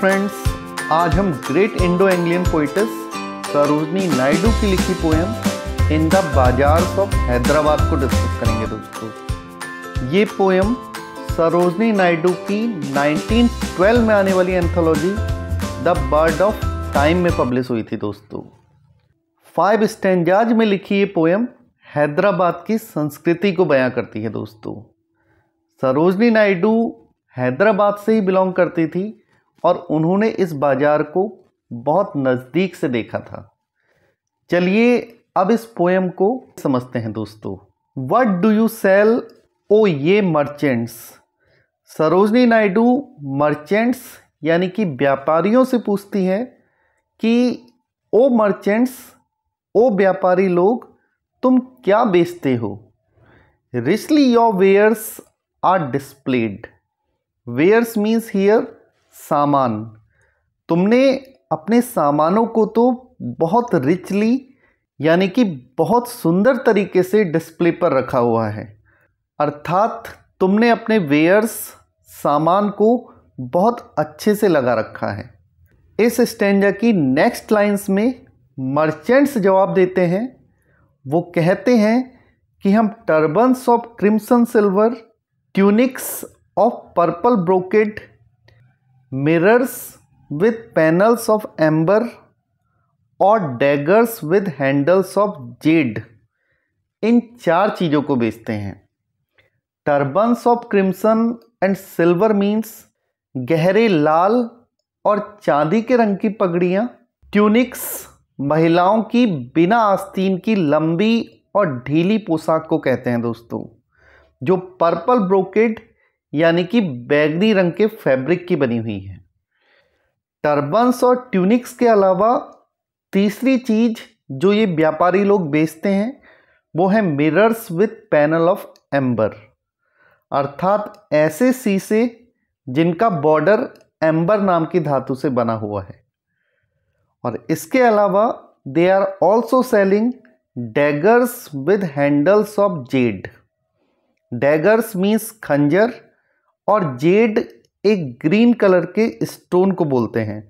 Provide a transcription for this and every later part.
friends आज हम great Indo Anglian poetess Sarojini Naidu की लिखी poem in the bazaar of Hyderabad को डिस्कस करेंगे दोस्तों ये पोएम सरोजनी नायडू की 1912 में आने वाली anthology the bird of time में पब्लिश हुई थी दोस्तों फाइव स्टैंडाज में लिखी ये पोएम हैदराबाद की संस्कृति को बयां करती है दोस्तों सरोजनी नायडू हैदराबाद से ही बिलोंग करती थी और उन्होंने इस बाजार को बहुत नज़दीक से देखा था चलिए अब इस पोएम को समझते हैं दोस्तों what do you sell O ye merchants Sarojini Naidu merchants यानी कि व्यापारियों से पूछती हैं कि ओ मर्चेंट्स ओ व्यापारी लोग तुम क्या बेचते हो richly your wares are displayed wares means here सामान तुमने अपने सामानों को तो बहुत रिचली यानी कि बहुत सुंदर तरीके से डिस्प्ले पर रखा हुआ है अर्थात तुमने अपने वेयर्स सामान को बहुत अच्छे से लगा रखा है इस स्टेंजा की नेक्स्ट लाइंस में मर्चेंट्स जवाब देते हैं वो कहते हैं कि हम turbans of crimson silver tunics of purple brocade mirrors with panels of amber और daggers with handles of jade इन चार चीज़ों को बेचते हैं turbans of crimson and silver means गहरे लाल और चांदी के रंग की पगड़ियाँ ट्यूनिक्स महिलाओं की बिना आस्तीन की लंबी और ढीली पोशाक को कहते हैं दोस्तों जो पर्पल ब्रोकेड यानी कि बैगनी रंग के फैब्रिक की बनी हुई है टर्बन्स और ट्यूनिक्स के अलावा तीसरी चीज जो ये व्यापारी लोग बेचते हैं वो है mirrors with panel of amber अर्थात ऐसे शीशे जिनका बॉर्डर एम्बर नाम की धातु से बना हुआ है और इसके अलावा they are also selling daggers with handles of jade daggers means खंजर और जेड एक ग्रीन कलर के स्टोन को बोलते हैं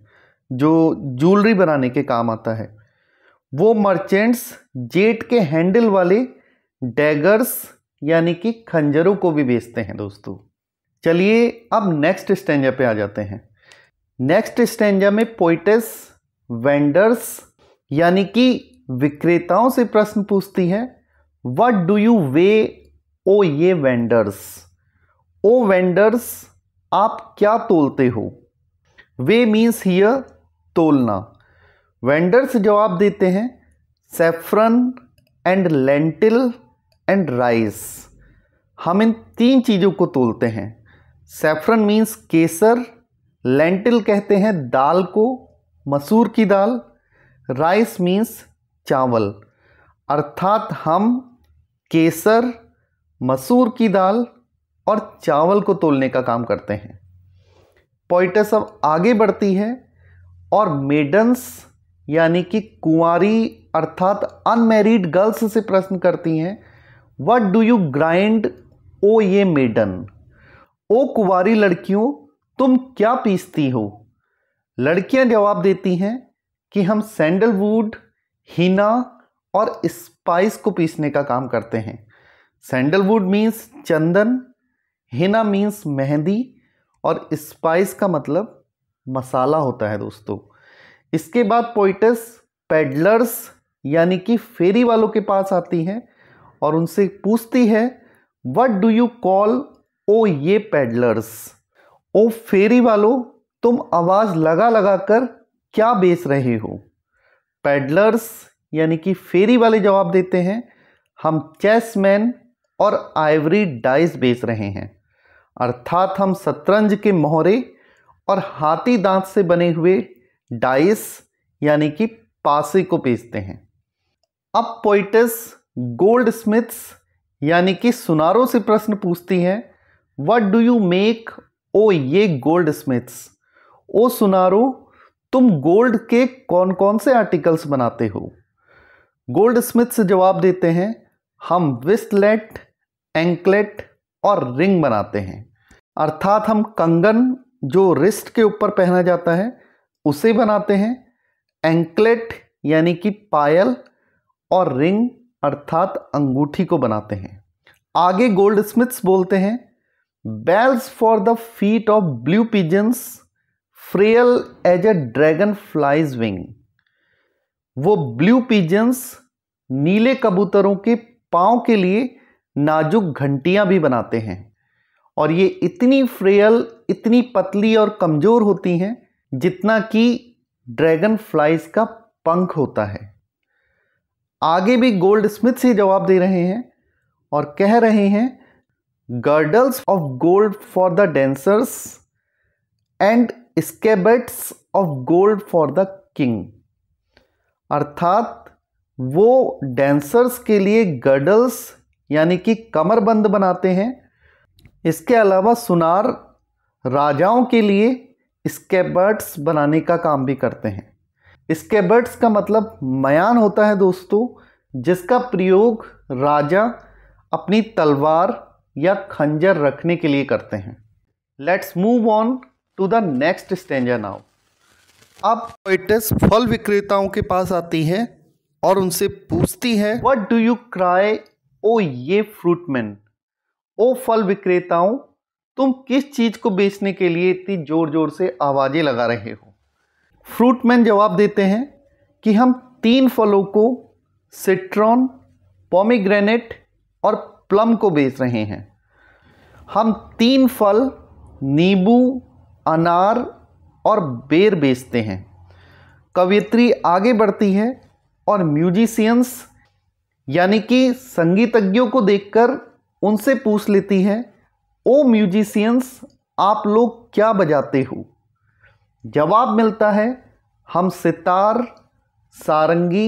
जो ज्वेलरी बनाने के काम आता है वो मर्चेंट्स जेट के हैंडल वाले डैगर्स यानी कि खंजरों को भी बेचते हैं दोस्तों चलिए अब नेक्स्ट स्टेंजा पे आ जाते हैं नेक्स्ट स्टेंजा में पोइटस वेंडर्स यानी कि विक्रेताओं से प्रश्न पूछती है what do you weigh O ye vendors O vendors आप क्या तोलते हो वे मीन्स हियर तोलना वेंडर्स जवाब देते हैं saffron and lentil and rice हम इन तीन चीज़ों को तोलते हैं सेफ्रन मीन्स केसर लेंटिल कहते हैं दाल को मसूर की दाल राइस मीन्स चावल अर्थात हम केसर मसूर की दाल और चावल को तोलने का काम करते हैं पोइटस अब आगे बढ़ती है और मेडन्स यानी कि कुंवारी अर्थात अनमेरिड गर्ल्स से प्रश्न करती हैं what do you grind O ye maiden ओ कुंवारी लड़कियों तुम क्या पीसती हो लड़कियां जवाब देती हैं कि हम सैंडलवुड हीना और स्पाइस को पीसने का काम करते हैं सैंडलवुड मीन्स चंदन हिना मीन्स मेहंदी और स्पाइस का मतलब मसाला होता है दोस्तों इसके बाद पोइटस पेडलर्स यानी कि फेरी वालों के पास आती हैं और उनसे पूछती है what do you call O ye peddlers ओ फेरी वालों तुम आवाज़ लगा लगा कर क्या बेच रहे हो पेडलर्स यानी कि फेरी वाले जवाब देते हैं हम चेसमैन और आइवरी डाइस बेच रहे हैं अर्थात हम शतरंज के मोहरे और हाथी दांत से बने हुए डाइस यानी कि पासे को बेचते हैं अब पोइटस गोल्ड स्मिथ्स यानी कि सुनारों से प्रश्न पूछती है what do you make O ye gold Smiths ओ सुनारो तुम गोल्ड के कौन कौन से आर्टिकल्स बनाते हो गोल्ड स्मिथ्स जवाब देते हैं हम विस्टलेट एंकलेट और रिंग बनाते हैं अर्थात हम कंगन जो रिस्ट के ऊपर पहना जाता है उसे बनाते हैं एंकलेट यानी कि पायल और रिंग अर्थात अंगूठी को बनाते हैं आगे गोल्ड स्मिथ्स बोलते हैं bells for the feet of blue pigeons frail as a dragonfly's wing वो ब्लू पिजन्स नीले कबूतरों के पाँव के लिए नाजुक घंटियाँ भी बनाते हैं और ये इतनी फ्रेयल इतनी पतली और कमज़ोर होती हैं जितना कि ड्रैगन फ्लाइज का पंख होता है आगे भी गोल्ड स्मिथ से जवाब दे रहे हैं और कह रहे हैं girdles of gold for the dancers and scabbards of gold for the king अर्थात वो डेंसर्स के लिए गर्डल्स यानी कि कमरबंद बनाते हैं इसके अलावा सुनार राजाओं के लिए स्केबर्ट्स बनाने का काम भी करते हैं स्केबर्ट्स का मतलब मयान होता है दोस्तों जिसका प्रयोग राजा अपनी तलवार या खंजर रखने के लिए करते हैं let's move on to the next stanza now अब पोइटस फल विक्रेताओं के पास आती है और उनसे पूछती है what do you cry O ye fruitmen ओ फल विक्रेताओं तुम किस चीज़ को बेचने के लिए इतनी ज़ोर ज़ोर से आवाज़ें लगा रहे हो फ्रूटमैन जवाब देते हैं कि हम तीन फलों को सिट्रॉन पॉमीग्रेनेट और प्लम को बेच रहे हैं हम तीन फल नींबू अनार और बेर बेचते हैं कवियत्री आगे बढ़ती है और म्यूजिशियंस यानी कि संगीतज्ञों को देखकर उनसे पूछ लेती हैं ओ म्यूजिशियंस आप लोग क्या बजाते हो जवाब मिलता है हम सितार सारंगी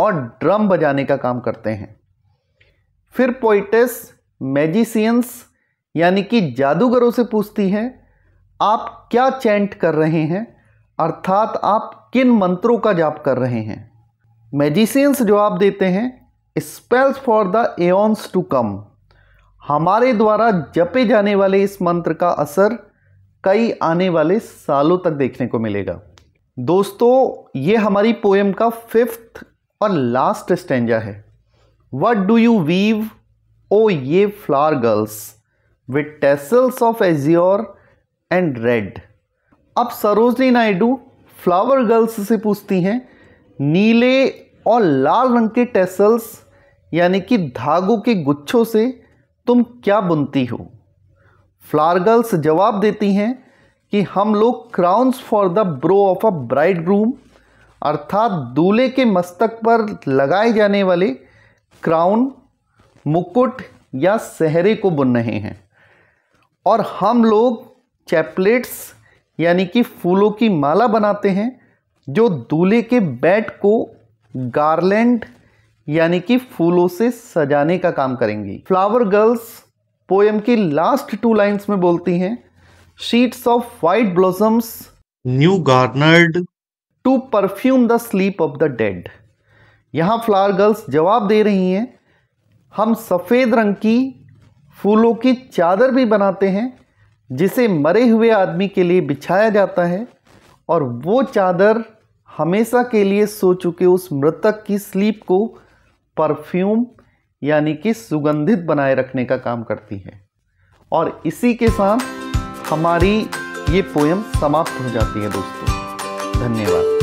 और ड्रम बजाने का काम करते हैं फिर पोइटेस मैजिशियंस यानी कि जादूगरों से पूछती हैं आप क्या चैंट कर रहे हैं अर्थात आप किन मंत्रों का जाप कर रहे हैं मैजिशियंस जवाब देते हैं spells for the aeons to come हमारे द्वारा जपे जाने वाले इस मंत्र का असर कई आने वाले सालों तक देखने को मिलेगा दोस्तों ये हमारी पोएम का फिफ्थ और लास्ट स्टेंजा है what do you weave O ye flower girls with tassels of azure and red अब सरोजनी नायडू फ्लावर गर्ल्स से पूछती हैं नीले और लाल रंग के टेसल्स यानी कि धागों के गुच्छों से तुम क्या बुनती हो फ्लार गर्ल्स जवाब देती हैं कि हम लोग crowns for the brow of a bridegroom अर्थात दूल्हे के मस्तक पर लगाए जाने वाले क्राउन मुकुट या सहरे को बुन रहे हैं और हम लोग चैपलेट्स यानी कि फूलों की माला बनाते हैं जो दूल्हे के बैट को गारलैंड यानी कि फूलों से सजाने का काम करेंगी फ्लावर गर्ल्स पोएम की लास्ट टू लाइंस में बोलती हैं sheets of white blossoms new garnered to perfume the sleep of the dead यहां फ्लावर गर्ल्स जवाब दे रही हैं हम सफ़ेद रंग की फूलों की चादर भी बनाते हैं जिसे मरे हुए आदमी के लिए बिछाया जाता है और वो चादर हमेशा के लिए सो चुके उस मृतक की स्लीप को परफ्यूम यानी कि सुगंधित बनाए रखने का काम करती है और इसी के साथ हमारी ये पोयम समाप्त हो जाती है दोस्तों धन्यवाद